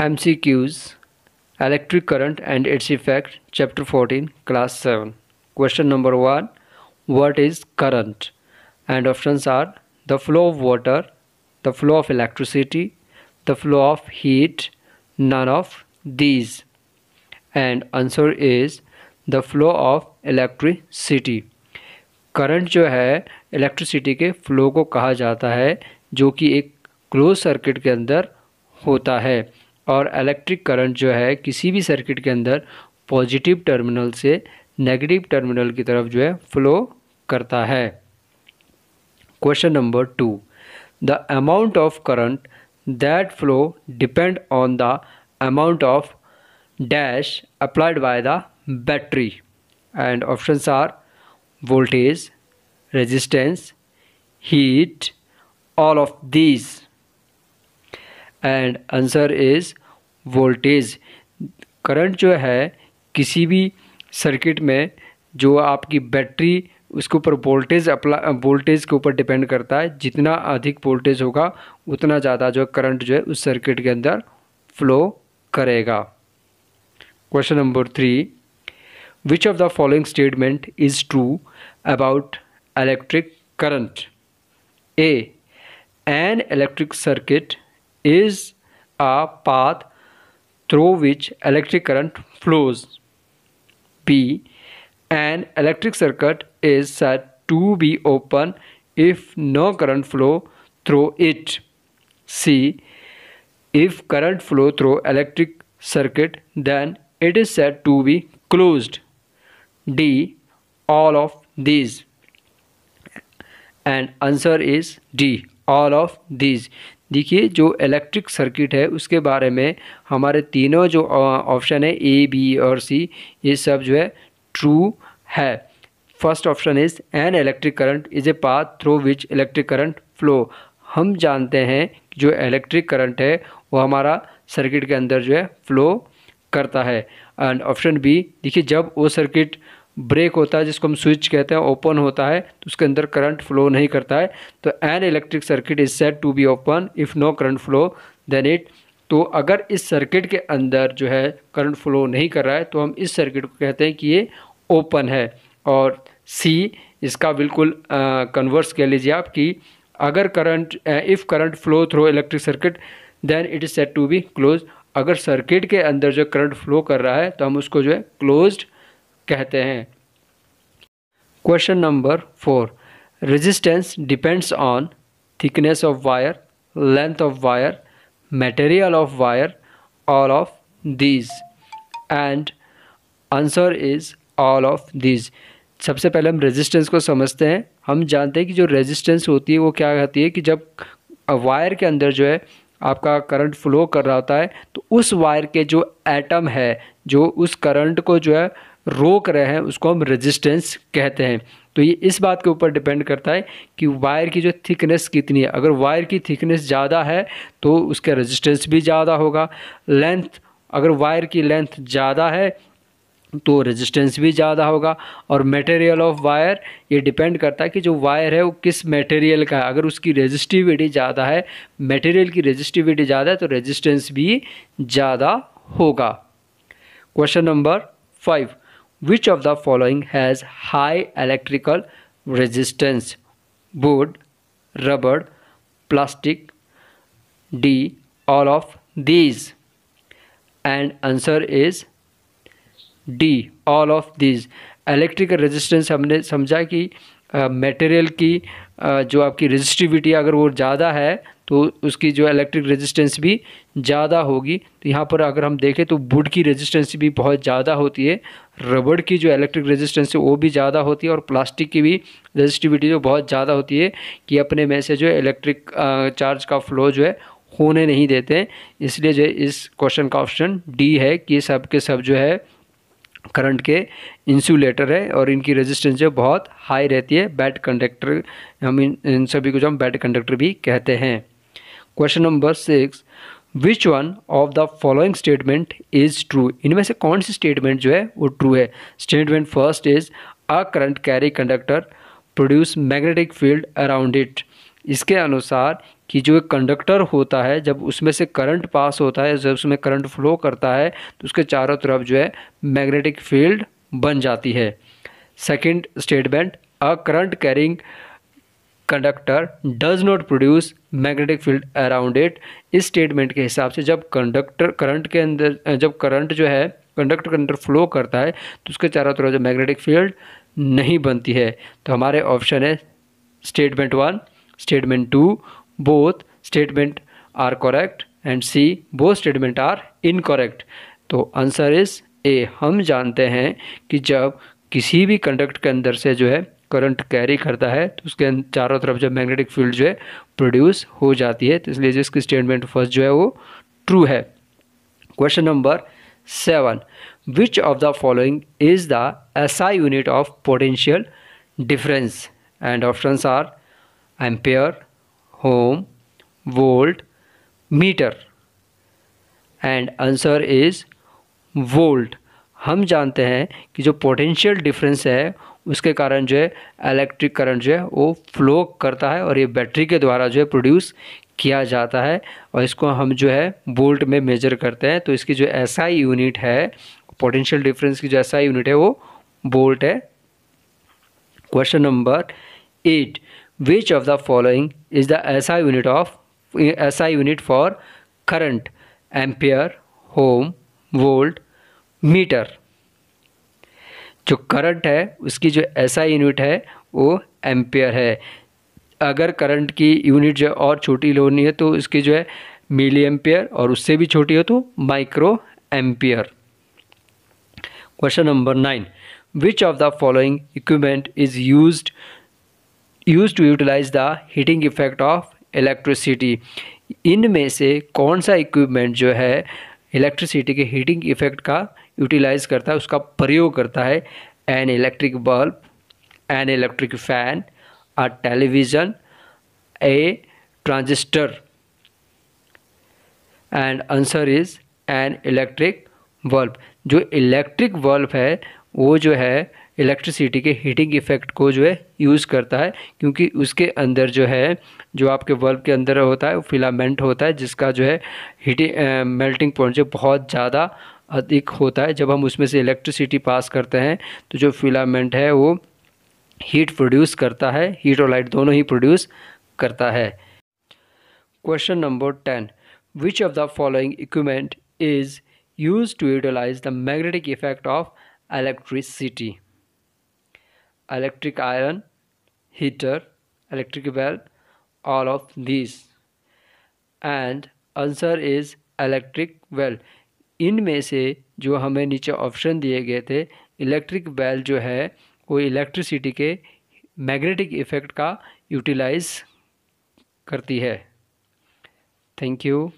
M C Qs electric current and its effect chapter fourteen class seven question number one what is current and option are the flow of water the flow of electricity the flow of heat none of these and answer is the flow of electricity current जो है electricity के flow को कहा जाता है जो कि एक क्लोज सर्किट के अंदर होता है और इलेक्ट्रिक करंट जो है किसी भी सर्किट के अंदर पॉजिटिव टर्मिनल से नेगेटिव टर्मिनल की तरफ जो है फ्लो करता है question number two the amount of current that flow depend on the amount of dash applied by the battery and options are voltage resistance heat all of these and answer is voltage current जो है किसी भी circuit में जो आपकी battery उसके ऊपर voltage अप्ला voltage के ऊपर डिपेंड करता है जितना अधिक वोल्टेज होगा उतना ज़्यादा जो करंट जो है उस सर्किट के अंदर फ्लो करेगा question number three which of the following statement is true about electric current a an electric circuit is a path through which electric current flows. B. An electric circuit is said to be open if no current flow through it. C. If current flow through electric circuit then it is said to be closed. D. All of these and answer is D all of these देखिए जो electric circuit है उसके बारे में हमारे तीनों जो option है ए बी और सी ये सब जो है ट्रू है first option is an electric current is a path through which electric current flow हम जानते हैं जो इलेक्ट्रिक करंट है वो हमारा सर्किट के अंदर जो है फ्लो करता है एंड ऑप्शन बी देखिए जब वो सर्किट ब्रेक होता है जिसको हम स्विच कहते हैं ओपन होता है तो उसके अंदर करंट फ्लो नहीं करता है तो an electric circuit is set to be open if no current flow then it तो अगर इस सर्किट के अंदर जो है करंट फ्लो नहीं कर रहा है तो हम इस सर्किट को कहते हैं कि ये ओपन है और सी इसका बिल्कुल कन्वर्स कह लीजिए आप कि अगर current if current flow through electric circuit then it is set to be close अगर सर्किट के अंदर जो करंट फ्लो कर रहा है तो हम उसको जो है क्लोज्ड कहते हैं question number four resistance depends on thickness of wire length of wire material of wire all of these and answer is all of these सबसे पहले हम रेजिस्टेंस को समझते हैं हम जानते हैं कि जो रेजिस्टेंस होती है वो क्या कहती है कि जब वायर के अंदर जो है आपका करंट फ्लो कर रहा होता है तो उस वायर के जो एटम है जो उस करंट को जो है रोक रहे हैं उसको हम रेजिस्टेंस कहते हैं तो ये इस बात के ऊपर डिपेंड करता है कि वायर की जो थिकनेस कितनी है अगर वायर की थिकनेस ज़्यादा है तो उसका रेजिस्टेंस भी ज़्यादा होगा लेंथ अगर वायर की लेंथ ज़्यादा है तो रेजिस्टेंस भी ज़्यादा होगा और मटेरियल ऑफ वायर ये डिपेंड करता है कि जो वायर है वो किस मटेरियल का है अगर उसकी रेजिस्टिविटी ज़्यादा है मटेरियल की रेजिस्टिविटी ज़्यादा है तो रेजिस्टेंस भी ज़्यादा होगा question number five Which of the following has high electrical resistance? Wood, rubber, plastic. D. All of these. And answer is D all of these electrical resistance हमने समझा कि मटेरियल uh, की uh, जो आपकी resistivity अगर वो ज़्यादा है तो उसकी जो इलेक्ट्रिक रेजिस्टेंस भी ज़्यादा होगी तो यहाँ पर अगर हम देखें तो वुड की रेजिस्टेंस भी बहुत ज़्यादा होती है रबड़ की जो इलेक्ट्रिक रेजिस्टेंस है वो भी ज़्यादा होती है और प्लास्टिक की भी रेजिस्टिविटी जो बहुत ज़्यादा होती है कि अपने में से जो इलेक्ट्रिक चार्ज का फ्लो जो है होने नहीं देते इसलिए जो इस क्वेश्चन का ऑप्शन डी है कि सब के सब जो है करंट के इंसुलेटर है और इनकी रेजिस्टेंस जो बहुत हाई रहती है बैट कंडक्टर हम इन, इन सभी को जो हम बैट कंडक्टर भी कहते हैं question number six which one of the following statement is true इनमें से कौन सी स्टेटमेंट जो है वो ट्रू है statement first is a current carry conductor produce magnetic field around it इसके अनुसार कि जो एक कंडक्टर होता है जब उसमें से करंट पास होता है जब उसमें करंट फ्लो करता है तो उसके चारों तरफ जो है मैग्नेटिक फील्ड बन जाती है second statement a current carrying conductor does not produce magnetic field around it इस स्टेटमेंट के हिसाब से जब कंडक्टर करंट के अंदर जब करंट जो है कंडक्टर के अंदर फ्लो करता है तो उसके चारों तरफ जो मैग्नेटिक फील्ड नहीं बनती है तो हमारे ऑप्शन है statement one statement two both statement are correct and C both statement are incorrect तो आंसर इज ए हम जानते हैं कि जब किसी भी कंडक्ट के अंदर से जो है करंट कैरी करता है तो उसके अं-, चारों तरफ जब मैग्नेटिक फील्ड जो है प्रोड्यूस हो जाती है तो इसलिए जिसकी स्टेटमेंट फर्स्ट जो है वो ट्रू है question number seven which of the following is the SI unit of potential difference and options are ampere ohm volt meter and answer is volt हम जानते हैं कि जो पोटेंशियल डिफरेंस है उसके कारण जो है इलेक्ट्रिक करंट जो है वो फ्लो करता है और ये बैटरी के द्वारा जो है प्रोड्यूस किया जाता है और इसको हम जो है वोल्ट में मेजर करते हैं तो इसकी जो ऐसा यूनिट है पोटेंशियल डिफरेंस की जो ऐसा यूनिट है वो वोल्ट है question number eight which of the following is the SI unit of SI unit for current ampere ohm volt meter जो करंट है उसकी जो ऐसा यूनिट है वो एम्पेयर है अगर करंट की यूनिट जो और छोटी होनी है तो उसकी जो है मिली एम्पियर और उससे भी छोटी हो तो micro ampere question number nine which of the following equipment is use use to utilize the heating effect of electricity इनमें से कौन सा इक्विपमेंट जो है इलेक्ट्रिसिटी के हीटिंग इफेक्ट का यूटिलाइज करता है उसका प्रयोग करता है an electric bulb an electric fan a television a transistor and answer is an electric bulb जो इलेक्ट्रिक बल्ब है वो जो है इलेक्ट्रिसिटी के हीटिंग इफेक्ट को जो है यूज़ करता है क्योंकि उसके अंदर जो है जो आपके बल्ब के अंदर होता है वो फिलामेंट होता है जिसका जो है हीटिंग मेल्टिंग पॉइंट जो बहुत ज़्यादा अधिक होता है जब हम उसमें से इलेक्ट्रिसिटी पास करते हैं तो जो फिलामेंट है वो हीट प्रोड्यूस करता है हीट और लाइट दोनों ही प्रोड्यूस करता है question number ten which of the following equipment is use to utilize the magnetic effect of electricity electric iron heater electric bell all of these and answer is electric bell इनमें से जो हमें नीचे option दिए गए थे electric bell जो है वो इलेक्ट्रिसिटी के मैग्नेटिक इफ़ेक्ट का यूटिलाइज करती है थैंक यू